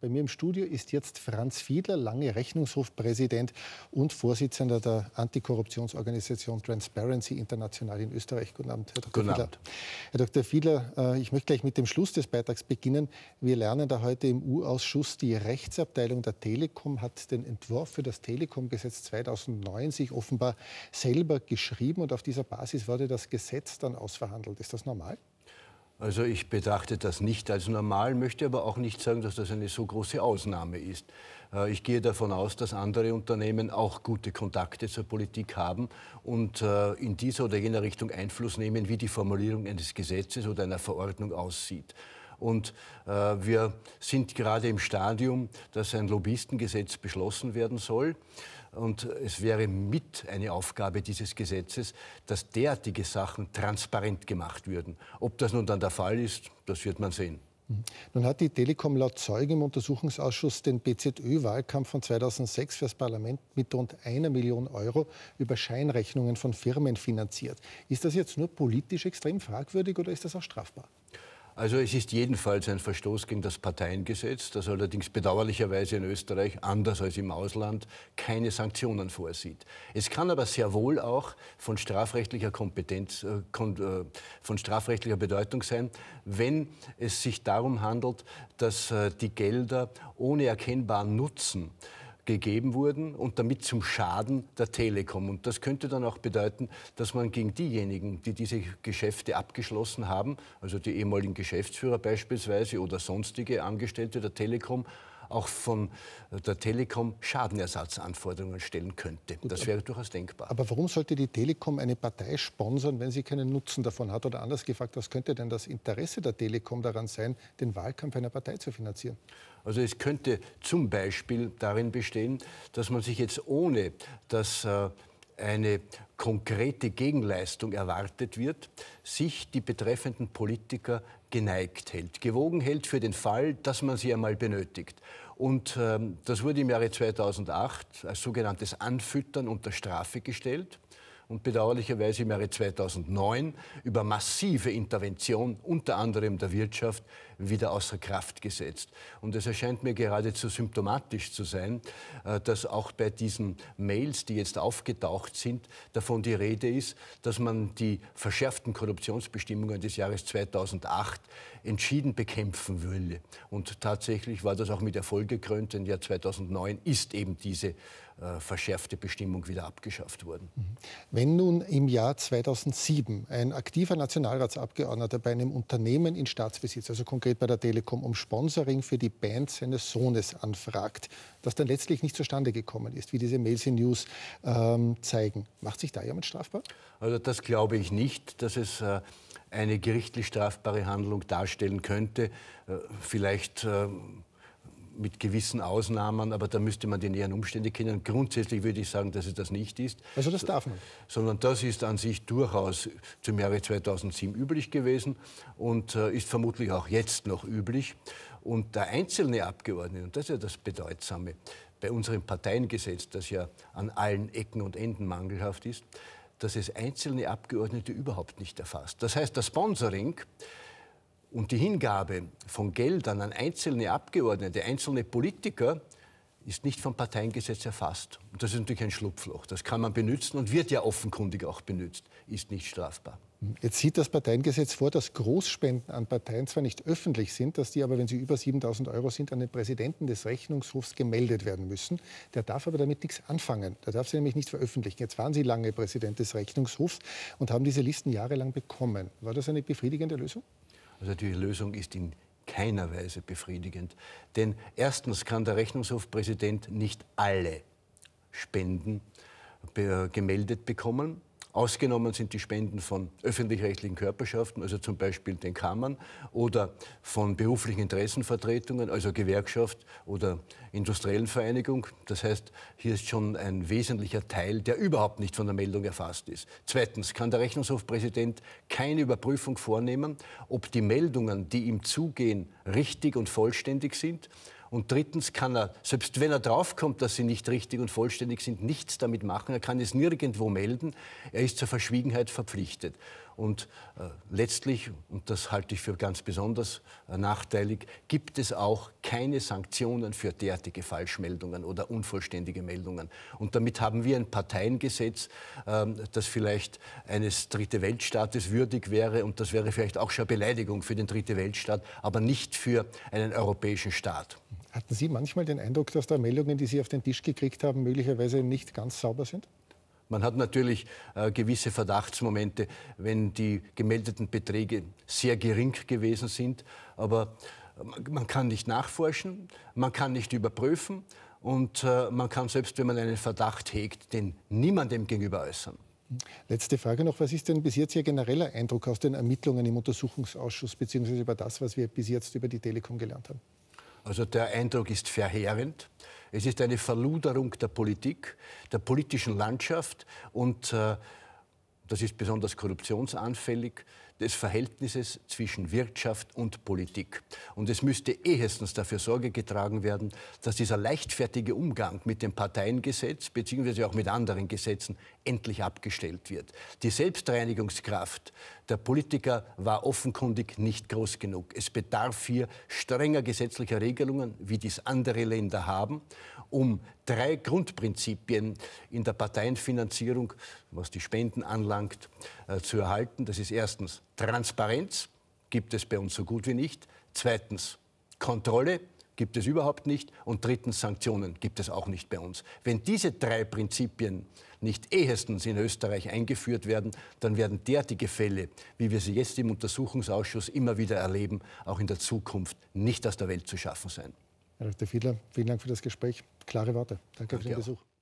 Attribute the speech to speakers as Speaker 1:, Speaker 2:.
Speaker 1: Bei mir im Studio ist jetzt Franz Fiedler, lange Rechnungshofpräsident und Vorsitzender der Antikorruptionsorganisation Transparency International in Österreich. Guten Abend, Herr Dr. Guten Fiedler. Abend. Herr Dr. Fiedler, äh, ich möchte gleich mit dem Schluss des Beitrags beginnen. Wir lernen da heute im U-Ausschuss, die Rechtsabteilung der Telekom hat den Entwurf für das Telekomgesetz 2009 sich offenbar selber geschrieben und auf dieser Basis wurde das Gesetz dann ausverhandelt. Ist das
Speaker 2: normal? Also ich betrachte das nicht als normal, möchte aber auch nicht sagen, dass das eine so große Ausnahme ist. Äh, ich gehe davon aus, dass andere Unternehmen auch gute Kontakte zur Politik haben und äh, in dieser oder jener Richtung Einfluss nehmen, wie die Formulierung eines Gesetzes oder einer Verordnung aussieht. Und äh, wir sind gerade im Stadium, dass ein Lobbyistengesetz beschlossen werden soll. Und es wäre mit eine Aufgabe dieses Gesetzes, dass derartige Sachen transparent gemacht würden. Ob das nun dann der Fall ist, das wird man sehen.
Speaker 1: Mhm. Nun hat die Telekom laut Zeugen im Untersuchungsausschuss den BZÖ-Wahlkampf von 2006 fürs Parlament mit rund einer Million Euro über Scheinrechnungen von Firmen finanziert. Ist das jetzt nur politisch extrem fragwürdig oder ist das auch strafbar?
Speaker 2: Also es ist jedenfalls ein Verstoß gegen das Parteiengesetz, das allerdings bedauerlicherweise in Österreich, anders als im Ausland, keine Sanktionen vorsieht. Es kann aber sehr wohl auch von strafrechtlicher Kompetenz, äh, äh, von strafrechtlicher Bedeutung sein, wenn es sich darum handelt, dass äh, die Gelder ohne erkennbaren Nutzen gegeben wurden und damit zum Schaden der Telekom. Und das könnte dann auch bedeuten, dass man gegen diejenigen, die diese Geschäfte abgeschlossen haben, also die ehemaligen Geschäftsführer beispielsweise oder sonstige Angestellte der Telekom, auch von äh, der Telekom Schadenersatzanforderungen stellen könnte. Gut, das wäre durchaus denkbar.
Speaker 1: Aber warum sollte die Telekom eine Partei sponsern, wenn sie keinen Nutzen davon hat? Oder anders gefragt, was könnte denn das Interesse der Telekom daran sein, den Wahlkampf einer Partei zu finanzieren?
Speaker 2: Also es könnte zum Beispiel darin bestehen, dass man sich jetzt ohne das äh, eine konkrete Gegenleistung erwartet wird, sich die betreffenden Politiker geneigt hält, gewogen hält für den Fall, dass man sie einmal benötigt. Und ähm, das wurde im Jahre 2008 als sogenanntes Anfüttern unter Strafe gestellt und bedauerlicherweise im Jahre 2009 über massive Intervention unter anderem der Wirtschaft wieder außer Kraft gesetzt. Und es erscheint mir geradezu symptomatisch zu sein, äh, dass auch bei diesen Mails, die jetzt aufgetaucht sind, davon die Rede ist, dass man die verschärften Korruptionsbestimmungen des Jahres 2008 entschieden bekämpfen würde. Und tatsächlich war das auch mit Erfolg gekrönt, denn Jahr 2009 ist eben diese äh, verschärfte Bestimmung wieder abgeschafft worden. Mhm.
Speaker 1: Wenn nun im Jahr 2007 ein aktiver Nationalratsabgeordneter bei einem Unternehmen in Staatsbesitz, also konkret konkret bei der Telekom um Sponsoring für die Band seines Sohnes anfragt, das dann letztlich nicht zustande gekommen ist, wie diese Mails in News ähm, zeigen. Macht sich da jemand strafbar?
Speaker 2: Also das glaube ich nicht, dass es äh, eine gerichtlich strafbare Handlung darstellen könnte. Äh, vielleicht... Äh, mit gewissen Ausnahmen, aber da müsste man die näheren Umstände kennen. Grundsätzlich würde ich sagen, dass es das nicht ist. Also das darf man. Sondern das ist an sich durchaus zum Jahre 2007 üblich gewesen und äh, ist vermutlich auch jetzt noch üblich. Und der einzelne Abgeordnete, und das ist ja das Bedeutsame bei unserem Parteiengesetz, das ja an allen Ecken und Enden mangelhaft ist, dass es einzelne Abgeordnete überhaupt nicht erfasst. Das heißt, das Sponsoring, und die Hingabe von Geldern an einzelne Abgeordnete, einzelne Politiker ist nicht vom Parteiengesetz erfasst. Und das ist natürlich ein Schlupfloch. Das kann man benutzen und wird ja offenkundig auch benutzt, ist nicht strafbar.
Speaker 1: Jetzt sieht das Parteiengesetz vor, dass Großspenden an Parteien zwar nicht öffentlich sind, dass die aber, wenn sie über 7000 Euro sind, an den Präsidenten des Rechnungshofs gemeldet werden müssen. Der darf aber damit nichts anfangen. Der darf sie nämlich nicht veröffentlichen. Jetzt waren Sie lange Präsident des Rechnungshofs und haben diese Listen jahrelang bekommen. War das eine befriedigende
Speaker 2: Lösung? Also die Lösung ist in keiner Weise befriedigend. Denn erstens kann der Rechnungshofpräsident nicht alle Spenden gemeldet bekommen. Ausgenommen sind die Spenden von öffentlich-rechtlichen Körperschaften, also zum Beispiel den Kammern oder von beruflichen Interessenvertretungen, also Gewerkschaft oder industriellen Vereinigung. Das heißt, hier ist schon ein wesentlicher Teil, der überhaupt nicht von der Meldung erfasst ist. Zweitens kann der Rechnungshofpräsident keine Überprüfung vornehmen, ob die Meldungen, die ihm zugehen, richtig und vollständig sind und drittens kann er, selbst wenn er draufkommt, dass sie nicht richtig und vollständig sind, nichts damit machen. Er kann es nirgendwo melden. Er ist zur Verschwiegenheit verpflichtet. Und äh, letztlich, und das halte ich für ganz besonders äh, nachteilig, gibt es auch keine Sanktionen für derartige Falschmeldungen oder unvollständige Meldungen. Und damit haben wir ein Parteiengesetz, ähm, das vielleicht eines Dritte Weltstaates würdig wäre. Und das wäre vielleicht auch schon Beleidigung für den Dritte Weltstaat, aber nicht für einen europäischen Staat.
Speaker 1: Hatten Sie manchmal den Eindruck, dass da Meldungen, die Sie auf den Tisch gekriegt haben, möglicherweise nicht ganz sauber sind?
Speaker 2: Man hat natürlich äh, gewisse Verdachtsmomente, wenn die gemeldeten Beträge sehr gering gewesen sind. Aber ähm, man kann nicht nachforschen, man kann nicht überprüfen und äh, man kann selbst, wenn man einen Verdacht hegt, den niemandem gegenüber äußern.
Speaker 1: Letzte Frage noch. Was ist denn bis jetzt Ihr genereller Eindruck aus den Ermittlungen im Untersuchungsausschuss bzw. über das, was wir bis jetzt über die Telekom gelernt haben?
Speaker 2: Also der Eindruck ist verheerend. Es ist eine Verluderung der Politik, der politischen Landschaft und äh, das ist besonders korruptionsanfällig des Verhältnisses zwischen Wirtschaft und Politik. Und es müsste ehestens dafür Sorge getragen werden, dass dieser leichtfertige Umgang mit dem Parteiengesetz bzw. auch mit anderen Gesetzen endlich abgestellt wird. Die Selbstreinigungskraft der Politiker war offenkundig nicht groß genug. Es bedarf hier strenger gesetzlicher Regelungen, wie dies andere Länder haben, um drei Grundprinzipien in der Parteienfinanzierung, was die Spenden anlangt, äh, zu erhalten. Das ist erstens Transparenz gibt es bei uns so gut wie nicht. Zweitens Kontrolle gibt es überhaupt nicht. Und drittens Sanktionen gibt es auch nicht bei uns. Wenn diese drei Prinzipien nicht ehestens in Österreich eingeführt werden, dann werden derartige Fälle, wie wir sie jetzt im Untersuchungsausschuss immer wieder erleben, auch in der Zukunft nicht aus der Welt zu schaffen sein.
Speaker 1: Herr Dr. Fiedler, vielen Dank für das Gespräch. Klare Worte. Danke, Danke für den Besuch.